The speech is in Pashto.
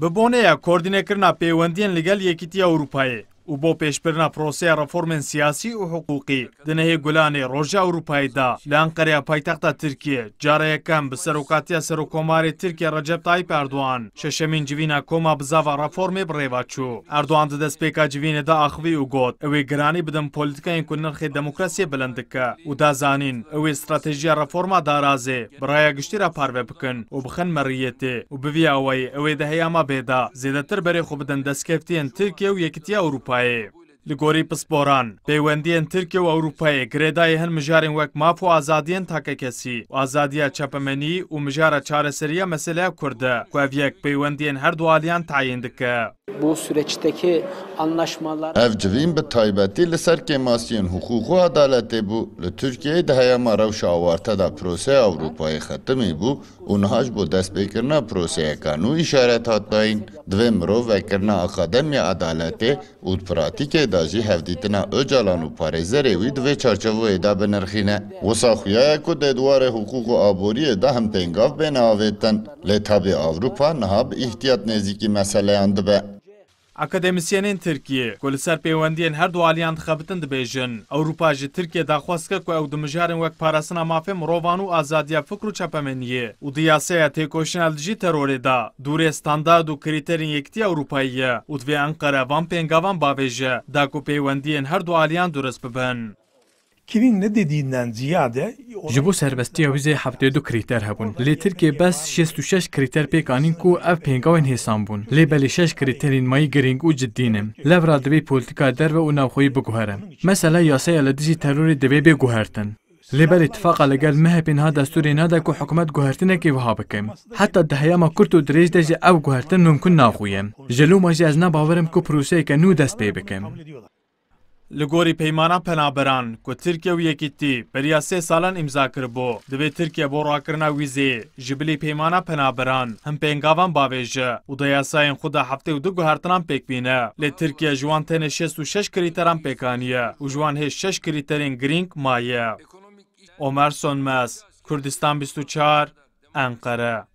Bi boneya koordinekirina pêwendiyên li gel Yekîtiya Ewropayê و بۆ پێشبرنا پرۆسیا ڕەفۆرمن سیاسی و حقوقی دنەهێ گولانی ڕۆژا ئەوروپایدا لانقەریا پایتەختە ترکیە جارەیەکەم بە سەرۆکاتیە سەرۆکۆماری ترکیە ڕەجەب تای پاردوان شەشەمین جوینە کۆما بزاوە ڕەفۆرمی بڕێواچوو ئەردوان دەستپێکا جوینێدا ئاخوی و گۆت ئەوەی گرانی بدەم پۆلیتکەین کو نرخی دەموکراسی بلندەکە و دازانین ئەوەی استراتژیە ڕەفۆرما دارازێ بڕایە گشتیرە پاربێ بکەن و بخەن مەڕیەتێ و بڤیاوەی ئەوەی دەهەیەما بێدا زێدەتر بەرێ خو بدەن دەستکەفتێن ترکیە و یەکتیا ئەوروپای vai li gorî pisporan pêwendiyên Tirkiye û Ewropayê girêdayê hin mijarên wek maf û azadiyên takekesî û azadiya çepemenî û mijara çareseriya meseleya Kurdi ku ev yek pêwendiyên her du aliyan tayîn dike. Bu süreçteki anlaşmalar... Ev civîn bi taybetî li ser kemasiyên hukuk û adaletê bû li Tirkiyeyê di heyema rewşa awarta da proseya Ewropayê xetimî bû û nihaş bo destpêkirina proseyekan û îşaret hat dayîn divê mirov vekirina akademiya adaletê û գաժի հəvդիտնա Օջալանու Փարեզերե ուիդ վեչարչավու էդա բնրխինը ոսախույայակու դեդուարե հուկուկու աբորի էդա հմտենգավ բեն ավետտն լեթաբի Ավրուպա նհաբ իhtiyat նեզիկի məsələyan dibə ئەکەدەمیسیێنێن ترکیە کۆ لەسەر پەیوەندیان هەردوو ئالیان دخەبتن دەبێژن ئەوروپاژی ترکیە داخواستکە کو ئەو دمژارن وەک پاراستنا مافێ مرۆڤان و ئازادیا فکر و چەپەمێنیە و دیاسەیە تێکۆشنە دژی تەرۆرێدا دوورێ ستاندارد و کریتەرین یەکتی ئەوروپاییە وتێ ئەنقەرەوان پێنگاوان باوێژە داکو پەیوەندیان هەردوو ئالیان دروست ببن. kimin ne dediğinden ziyade ji bo serbestiya wizê heftê du krîter hebûn. Lê Tirkiye bes şêst û şeş krîter pêk anîn ku ev pêngavên hêsan bûn. Lê belê şeş krîterên mayî giring û ciddî ne. Lev ra divê polîtika derve û navxweyî biguhere. Mesela yasaya li dijî terorê divê bê guhertin. لبر اتفاق لگل مهبین ها دستورین ها دا که حکومت گوهرتنه که وها بکیم. حتی دهیاما کرد و دریج ده جه او گوهرتن ممکن ناخویم. جلو ما جه از نباورم که پروسه که نو دست پی بکیم. لە گۆری پەیمانە پەنابەران کۆ ترکیه و یەکیتی بەریا سێ ساڵان ئیمزاکردبوو دەبێت ترکیا بۆ ڕاکردنا ویزێ ژبلی پیمانا پنابران هم پێنگاوان باویجه و دەیاسایین خود هفته و بینه. لی ترکیه جوان ترکیا ژوان و 66 کریتران پێکانیە و جوان هێش 6 کریترین گرینگ مایه. ئۆمەرسۆن سونمس، کردستان 24 انقره